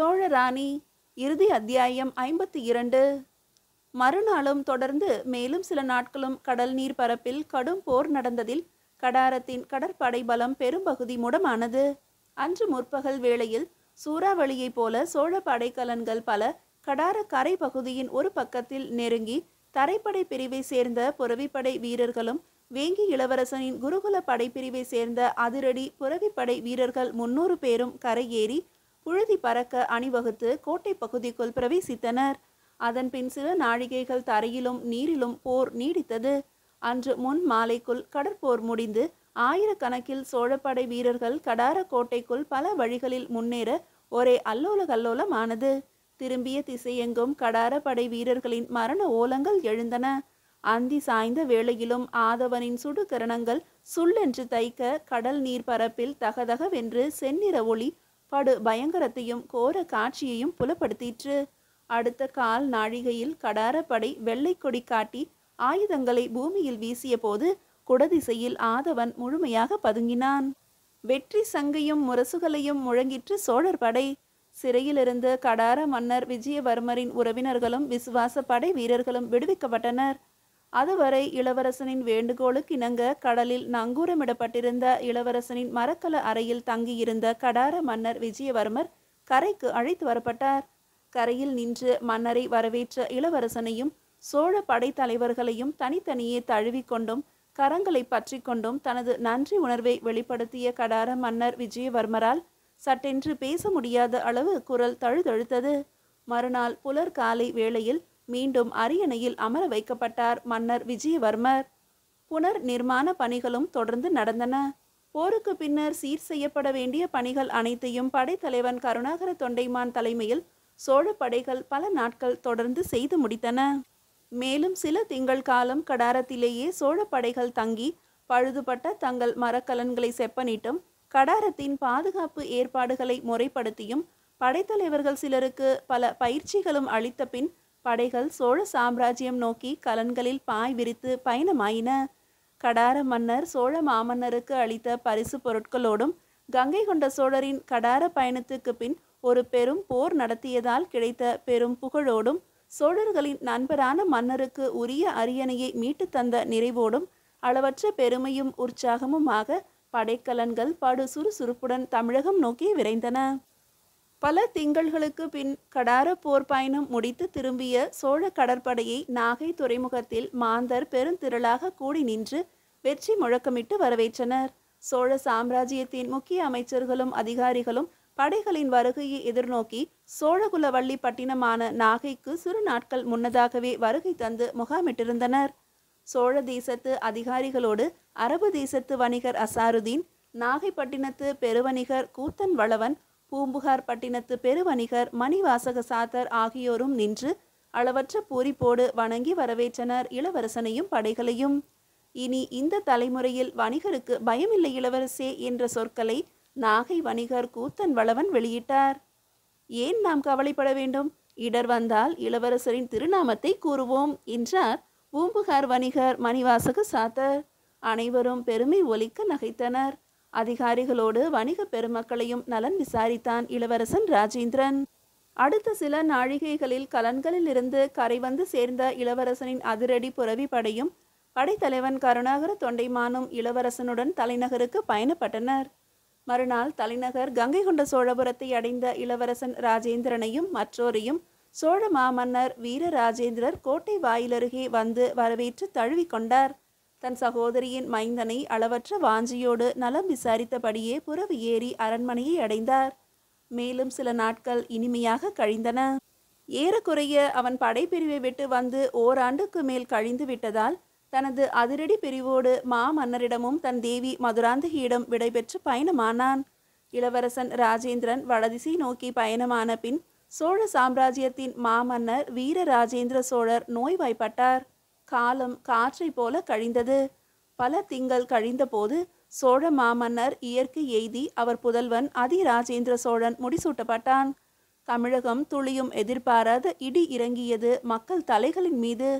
சோழ ராணி இறுதி அத்தியாயம் ஐம்பத்தி இரண்டு மறுநாளும் தொடர்ந்து மேலும் சில நாட்களும் கடல் நீர் பரப்பில் கடும் போர் நடந்ததில் கடாரத்தின் கடற்படை பலம் பெரும்பகுதி முடமானது அன்று முற்பகல் வேளையில் சூறாவளியைப் போல சோழ படைக்கலன்கள் பல கடார கரை பகுதியின் ஒரு பக்கத்தில் நெருங்கி தரைப்படை பிரிவை சேர்ந்த புறவிப்படை வீரர்களும் வேங்கி இளவரசனின் குருகுல படைப்பிரிவை சேர்ந்த அதிரடி புறவிப்படை வீரர்கள் முன்னூறு பேரும் கரையேறி புழுதி பறக்க அணிவகுத்து கோட்டை பகுதிக்குள் பிரவேசித்தனர் அதன்பின் சில நாழிகைகள் தரையிலும் நீரிலும் போர் நீடித்தது அன்று முன் மாலைக்குள் கடற்போர் முடிந்து ஆயிரக்கணக்கில் சோழப்படை வீரர்கள் கடார கோட்டைக்குள் பல வழிகளில் முன்னேற ஒரே அல்லோல கல்லோலமானது திரும்பிய திசையெங்கும் கடார படை வீரர்களின் மரண ஓலங்கள் எழுந்தன அந்தி சாய்ந்த வேளையிலும் ஆதவனின் சுடுகரணங்கள் சுள்ளென்று தைக்க கடல் நீர் பரப்பில் தகதகவென்று செந்நிற ஒளி படு பயங்கரத்தையும் கோர காட்சியையும் புலப்படுத்திற்று அடுத்த கால் நாழிகையில் கடாரப்படை வெள்ளை கொடி காட்டி ஆயுதங்களை பூமியில் வீசிய போது குடதிசையில் ஆதவன் முழுமையாக பதுங்கினான் வெற்றி சங்கையும் முரசுகளையும் முழங்கிற்று சோழர் படை சிறையிலிருந்து கடார மன்னர் விஜயவர்மரின் உறவினர்களும் விசுவாச படை வீரர்களும் விடுவிக்கப்பட்டனர் அதுவரை இளவரசனின் வேண்டுகோளுக்கு இணங்க கடலில் நங்கூரமிடப்பட்டிருந்த இளவரசனின் மரக்கல அறையில் தங்கியிருந்த கடார மன்னர் விஜயவர்மர் கரைக்கு அழைத்து வரப்பட்டார் கரையில் நின்று மன்னரை வரவேற்ற இளவரசனையும் சோழ படைத்தலைவர்களையும் தனித்தனியே தழுவிக்கொண்டும் கரங்களை பற்றி கொண்டும் தனது நன்றி உணர்வை வெளிப்படுத்திய கடார மன்னர் விஜயவர்மரால் சட்டென்று பேச முடியாத அளவு குரல் தழுதழுத்தது மறுநாள் புலர் காலை வேளையில் மீண்டும் அரியணையில் அமர வைக்கப்பட்டார் மன்னர் விஜயவர்மர் புனர் நிர்மாண பணிகளும் தொடர்ந்து நடந்தன போருக்கு பின்னர் சீர் செய்யப்பட வேண்டிய பணிகள் அனைத்தையும் படைத்தலைவன் கருணாகர தொண்டைமான் தலைமையில் சோழ படைகள் பல நாட்கள் தொடர்ந்து செய்து முடித்தன மேலும் சில திங்கள் காலம் கடாரத்திலேயே சோழ படைகள் தங்கி பழுதுபட்ட தங்கள் மரக்கலன்களை செப்பனிட்டும் கடாரத்தின் பாதுகாப்பு ஏற்பாடுகளை முறைப்படுத்தியும் படைத்தலைவர்கள் சிலருக்கு பல பயிற்சிகளும் அளித்த பின் படைகள் சோழ சாம்ராஜ்யம் நோக்கி கலன்களில் பாய் விரித்து பயணமாயின கடார மன்னர் சோழ மாமன்னருக்கு அளித்த பரிசு பொருட்களோடும் கங்கை கொண்ட சோழரின் கடார பயணத்துக்கு பின் ஒரு பெரும் போர் நடத்தியதால் கிடைத்த பெரும் புகழோடும் சோழர்களின் நண்பரான மன்னருக்கு உரிய அரியணையை மீட்டு தந்த நிறைவோடும் அளவற்ற பெருமையும் உற்சாகமுமாக படைக்கலன்கள் படு சுறுசுறுப்புடன் தமிழகம் நோக்கி விரைந்தன பல திங்கள்களுக்கு பின் கடார போர் பயணம் முடித்து திரும்பிய சோழ கடற்படையை நாகை துறைமுகத்தில் மாந்தர் பெருந்திரளாக கூடி நின்று வெற்றி முழக்கமிட்டு வரவேற்றனர் சோழ சாம்ராஜ்யத்தின் முக்கிய அமைச்சர்களும் அதிகாரிகளும் படைகளின் வருகையை எதிர்நோக்கி சோழகுலவள்ளி பட்டினமான நாகைக்கு சிறு நாட்கள் முன்னதாகவே வருகை தந்து முகாமிட்டிருந்தனர் சோழ தேசத்து அதிகாரிகளோடு அரபு தேசத்து வணிகர் அசாருதீன் நாகைப்பட்டினத்து பெருவணிகர் கூத்தன் வளவன் பூம்புகார் பட்டினத்து பெருவணிகர் மணிவாசக சாத்தர் ஆகியோரும் நின்று அளவற்ற பூரிப்போடு வணங்கி வரவேற்றனர் இளவரசனையும் படைகளையும் இனி இந்த தலைமுறையில் வணிகருக்கு பயமில்லை இளவரசே என்ற சொற்களை நாகை வணிகர் கூத்தன் வளவன் வெளியிட்டார் ஏன் நாம் கவலைப்பட வேண்டும் இடர் வந்தால் இளவரசரின் திருநாமத்தை கூறுவோம் என்றார் பூம்புகார் வணிகர் மணிவாசக சாத்தர் அனைவரும் பெருமை ஒலிக்க நகைத்தனர் அதிகாரிகளோடு வணிக பெருமக்களையும் நலன் விசாரித்தான் இளவரசன் ராஜேந்திரன் அடுத்த சில நாழிகைகளில் கலன்களில் இருந்து கரை வந்து சேர்ந்த இளவரசனின் அதிரடி புறவி படையும் படைத்தலைவன் கருணாகர தொண்டைமானும் இளவரசனுடன் தலைநகருக்கு பயணப்பட்டனர் மறுநாள் தலைநகர் கங்கை கொண்ட சோழபுரத்தை அடைந்த இளவரசன் ராஜேந்திரனையும் மற்றோரையும் சோழ மாமன்னர் வீர ராஜேந்திரர் கோட்டை வாயிலருகே வந்து வரவேற்று தழுவிக்கொண்டார் தன் சகோதரியின் மைந்தனை அளவற்ற வாஞ்சியோடு நலம் விசாரித்தபடியே புறவு ஏறி அரண்மனையை அடைந்தார் மேலும் சில நாட்கள் இனிமையாக கழிந்தன ஏறக்குறைய அவன் படைப்பிரிவை விட்டு வந்து ஓராண்டுக்கு மேல் கழிந்து விட்டதால் தனது அதிரடி பிரிவோடு மாமன்னரிடமும் தன் தேவி மதுராந்தகியிடம் விடைபெற்று பயணமானான் இளவரசன் ராஜேந்திரன் வடதிசை நோக்கி பயணமான பின் சோழ சாம்ராஜ்யத்தின் மாமன்னர் வீர ராஜேந்திர சோழர் நோய்வாய்ப்பட்டார் காலம் காற்றை போல கழிந்தது பல திங்கள் கழிந்தபோது சோழ மாமன்னர் இயற்கை எய்தி அவர் புதல்வன் அதி ராஜேந்திர சோழன் முடிசூட்டப்பட்டான் தமிழகம் துளியும் எதிர்பாராத இடி இறங்கியது மக்கள் தலைகளின் மீது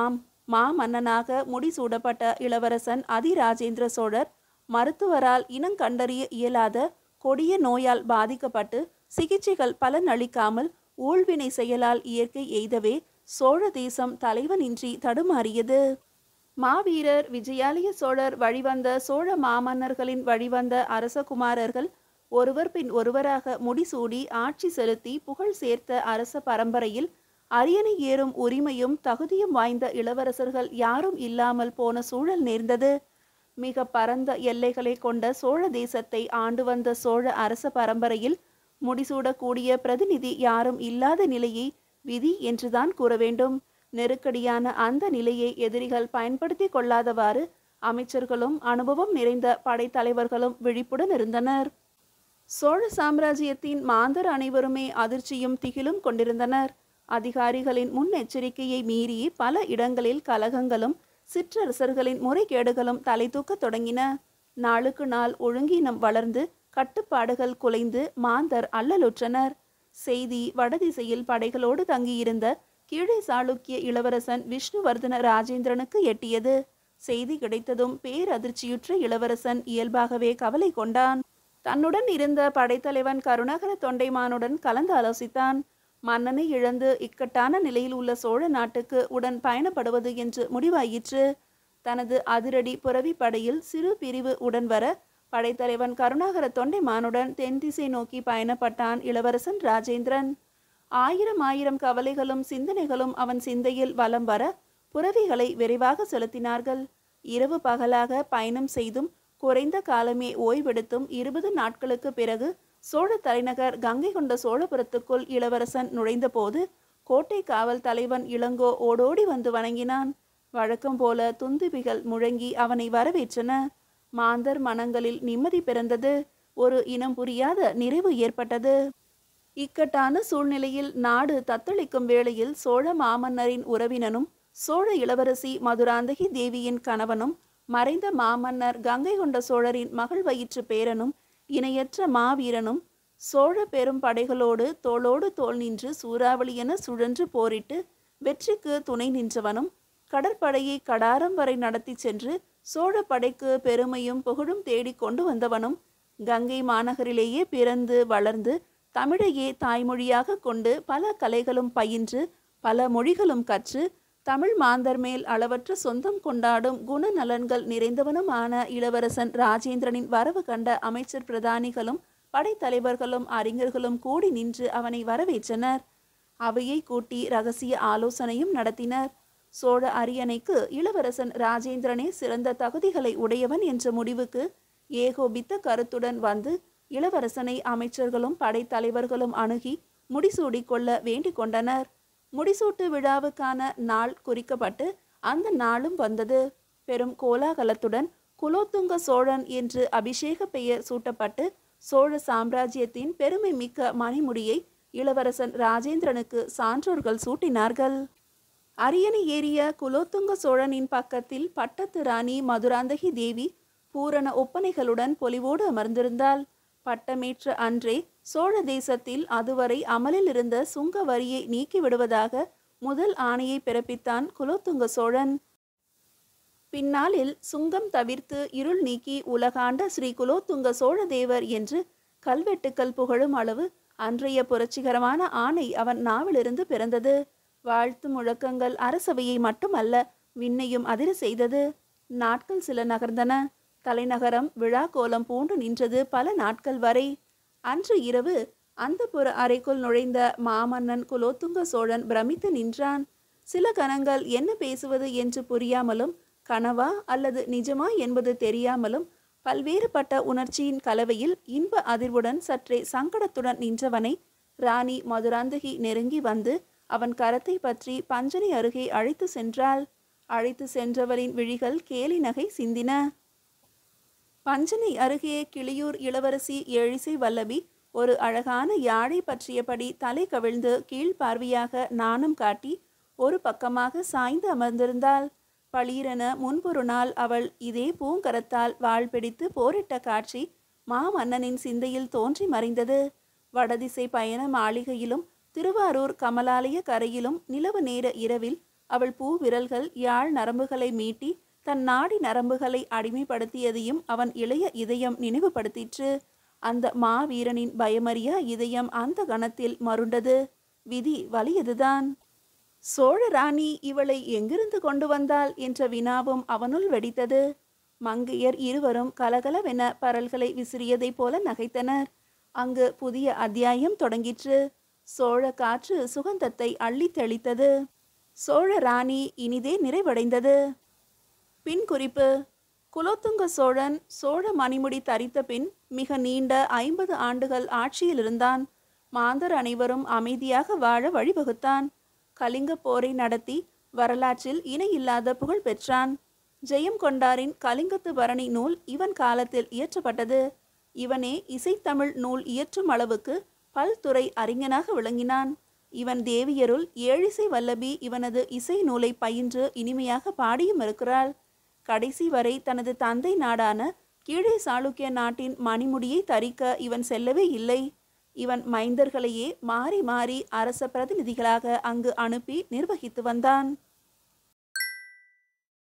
ஆம் மாமன்னனாக முடிசூடப்பட்ட இளவரசன் அதிராஜேந்திர சோழர் மருத்துவரால் இனங்கண்டறிய இயலாத கொடிய நோயால் பாதிக்கப்பட்டு சிகிச்சைகள் பலனளிக்காமல் ஊழ்வினை செயலால் இயற்கை எய்தவே சோழ தேசம் தலைவனின்றி தடுமாறியது மாவீரர் விஜயாலய சோழர் வழிவந்த சோழ மாமன்னர்களின் வழிவந்த அரசகுமாரர்கள் ஒருவர் பின் ஒருவராக முடிசூடி ஆட்சி செலுத்தி புகழ் சேர்த்த அரச பரம்பரையில் அரியணை ஏறும் உரிமையும் தகுதியும் வாய்ந்த இளவரசர்கள் யாரும் இல்லாமல் போன சூழல் நேர்ந்தது மிக பரந்த எல்லைகளை கொண்ட சோழ தேசத்தை ஆண்டு வந்த சோழ அரச பரம்பரையில் முடிசூடக்கூடிய பிரதிநிதி யாரும் இல்லாத நிலையை விதி என்றுதான் கூற வேண்டும் நெருக்கடியான அந்த நிலையை எதிரிகள் பயன்படுத்தி கொள்ளாதவாறு அமைச்சர்களும் அனுபவம் நிறைந்த படைத்தலைவர்களும் விழிப்புடன் இருந்தனர் சோழ சாம்ராஜ்யத்தின் மாந்தர் அனைவருமே அதிர்ச்சியும் திகிலும் கொண்டிருந்தனர் அதிகாரிகளின் முன்னெச்சரிக்கையை மீறி பல இடங்களில் கலகங்களும் சிற்றரசர்களின் முறைகேடுகளும் தலை தூக்கத் தொடங்கின நாளுக்கு நாள் ஒழுங்கினம் வளர்ந்து கட்டுப்பாடுகள் குலைந்து மாந்தர் அல்லலுற்றனர் செய்தி வடதிசையில் படைகளோடு தங்கியிருந்த கீழே சாளுக்கிய இளவரசன் விஷ்ணுவர்தன ராஜேந்திரனுக்கு எட்டியது செய்தி கிடைத்ததும் பேரதிர்ச்சியுற்ற இளவரசன் இயல்பாகவே கவலை கொண்டான் தன்னுடன் இருந்த படைத்தலைவன் கருணாகர தொண்டைமானுடன் கலந்து ஆலோசித்தான் மன்னனை இழந்து இக்கட்டான நிலையில் உள்ள சோழ நாட்டுக்கு உடன் பயணப்படுவது என்று முடிவாயிற்று தனது அதிரடி புறவி படையில் சிறு பிரிவு உடன் வர படைத்தலைவன் கருணாகர தொண்டைமானுடன் தென்திசை நோக்கி பயணப்பட்டான் இளவரசன் ராஜேந்திரன் ஆயிரம் ஆயிரம் கவலைகளும் சிந்தனைகளும் அவன் சிந்தையில் வலம் வர புறவிகளை விரைவாக செலுத்தினார்கள் இரவு பகலாக பயணம் செய்தும் குறைந்த காலமே ஓய்வெடுத்தும் இருபது நாட்களுக்கு பிறகு சோழ தலைநகர் கங்கை கொண்ட சோழபுரத்துக்குள் இளவரசன் நுழைந்தபோது கோட்டை காவல் தலைவன் இளங்கோ ஓடோடி வந்து வணங்கினான் வழக்கம் போல துந்துபிகள் முழங்கி அவனை வரவேற்றன மாந்தர் மனங்களில் நிம்மதி பிறந்தது ஒரு இனம் புரியாத நிறைவு ஏற்பட்டது இக்கட்டான சூழ்நிலையில் நாடு தத்தளிக்கும் வேளையில் சோழ மாமன்னரின் உறவினனும் சோழ இளவரசி மதுராந்தகி தேவியின் கணவனும் மறைந்த மாமன்னர் கங்கை கொண்ட சோழரின் மகள் வயிற்று பேரனும் இணையற்ற மாவீரனும் சோழ பெரும் படைகளோடு தோளோடு தோல் நின்று சூறாவளி என சுழன்று போரிட்டு வெற்றிக்கு துணை நின்றவனும் கடற்படையை கடாரம் வரை நடத்தி சென்று சோழ படைக்கு பெருமையும் புகழும் தேடி கொண்டு வந்தவனும் கங்கை மாநகரிலேயே பிறந்து வளர்ந்து தமிழையே தாய்மொழியாக கொண்டு பல கலைகளும் பயின்று பல மொழிகளும் கற்று தமிழ் மாந்தர் மேல் அளவற்ற சொந்தம் கொண்டாடும் குண நலன்கள் நிறைந்தவனுமான இளவரசன் ராஜேந்திரனின் வரவு கண்ட அமைச்சர் பிரதானிகளும் படைத்தலைவர்களும் அறிஞர்களும் கூடி நின்று அவனை வரவேற்றனர் அவையை கூட்டி ரகசிய ஆலோசனையும் நடத்தினர் சோழ அரியணைக்கு இளவரசன் ராஜேந்திரனே சிறந்த தகுதிகளை உடையவன் என்ற முடிவுக்கு ஏகோபித்த கருத்துடன் வந்து இளவரசனை அமைச்சர்களும் படைத்தலைவர்களும் அணுகி முடிசூடி கொள்ள வேண்டிக் கொண்டனர் முடிசூட்டு விழாவுக்கான நாள் குறிக்கப்பட்டு அந்த நாளும் வந்தது பெரும் கோலாகலத்துடன் குலோத்துங்க சோழன் என்று அபிஷேக பெயர் சூட்டப்பட்டு சோழ சாம்ராஜ்யத்தின் பெருமை மிக்க மணிமுடியை இளவரசன் ராஜேந்திரனுக்கு சான்றோர்கள் சூட்டினார்கள் அரியணை ஏறிய குலோத்துங்க சோழனின் பக்கத்தில் பட்டத்து ராணி மதுராந்தகி தேவி பூரண ஒப்பனைகளுடன் பொலிவோடு அமர்ந்திருந்தாள் பட்டமேற்ற அன்றே சோழ தேசத்தில் அதுவரை அமலில் இருந்த சுங்க வரியை நீக்கிவிடுவதாக முதல் ஆணையை பிறப்பித்தான் குலோத்துங்க சோழன் பின்னாளில் சுங்கம் தவிர்த்து இருள் நீக்கி உலகாண்ட ஸ்ரீ குலோத்துங்க சோழ தேவர் என்று கல்வெட்டுக்கள் புகழும் அளவு அன்றைய புரட்சிகரமான ஆணை அவன் நாவிலிருந்து பிறந்தது வாழ்த்து முழக்கங்கள் அரசவையை மட்டுமல்ல விண்ணையும் அதிர செய்தது நாட்கள் சில நகர்ந்தன தலைநகரம் விழா கோலம் பூண்டு நின்றது பல நாட்கள் வரை அன்று இரவு அந்த புற அறைக்குள் நுழைந்த மாமன்னன் குலோத்துங்க சோழன் பிரமித்து நின்றான் சில கணங்கள் என்ன பேசுவது என்று புரியாமலும் கனவா அல்லது நிஜமா என்பது தெரியாமலும் பல்வேறுபட்ட உணர்ச்சியின் கலவையில் இன்ப அதிர்வுடன் சற்றே சங்கடத்துடன் நின்றவனை ராணி மதுராந்தகி நெருங்கி வந்து அவன் கரத்தை பற்றி பஞ்சனை அருகே அழைத்து சென்றாள் அழைத்து சென்றவரின் விழிகள் கேலி நகை சிந்தின பஞ்சனை அருகே கிளியூர் இளவரசி எழிசை வல்லவி ஒரு அழகான யாழை பற்றியபடி தலை கவிழ்ந்து கீழ்பார்வையாக நாணம் காட்டி ஒரு பக்கமாக சாய்ந்து அமர்ந்திருந்தாள் பளீரென முன்பொரு நாள் அவள் இதே பூங்கரத்தால் வாழ் பிடித்து போரிட்ட காட்சி மாமன்னனின் சிந்தையில் தோன்றி மறைந்தது வடதிசை பயண மாளிகையிலும் திருவாரூர் கமலாலய கரையிலும் நிலவு நேர இரவில் அவள் பூ விரல்கள் யாழ் நரம்புகளை மீட்டி தன் நாடி நரம்புகளை அடிமைப்படுத்தியதையும் அவன் இளைய இதயம் நினைவுபடுத்திற்று அந்த மாவீரனின் பயமறியா இதயம் அந்த கணத்தில் மருண்டது விதி வலியதுதான் சோழ ராணி இவளை எங்கிருந்து கொண்டு வந்தாள் என்ற வினாவும் அவனுள் வெடித்தது மங்கையர் இருவரும் கலகலவென பரல்களை விசிறியதைப் போல நகைத்தனர் அங்கு புதிய அத்தியாயம் தொடங்கிற்று சோழ காற்று சுகந்தத்தை அள்ளி தெளித்தது சோழ ராணி இனிதே நிறைவடைந்தது பின் குறிப்பு குலோத்துங்க சோழன் சோழ மணிமுடி தரித்த பின் மிக நீண்ட ஐம்பது ஆண்டுகள் ஆட்சியில் இருந்தான் மாந்தர் அனைவரும் அமைதியாக வாழ வழிவகுத்தான் கலிங்க போரை நடத்தி வரலாற்றில் இணையில்லாத புகழ் பெற்றான் ஜெயம் கொண்டாரின் கலிங்கத்து பரணி நூல் இவன் காலத்தில் இயற்றப்பட்டது இவனே இசைத்தமிழ் நூல் இயற்றும் அளவுக்கு பல்துறை அறிஞனாக விளங்கினான் இவன் தேவியருள் ஏழிசை வல்லபி இவனது இசை நூலை பயின்று இனிமையாக பாடியும் இருக்கிறாள் கடைசி வரை தனது தந்தை நாடான கீழே சாளுக்கிய நாட்டின் மணிமுடியை தரிக்க இவன் செல்லவே இல்லை இவன் மைந்தர்களையே மாறி மாறி அரச பிரதிநிதிகளாக அங்கு அனுப்பி நிர்வகித்து வந்தான்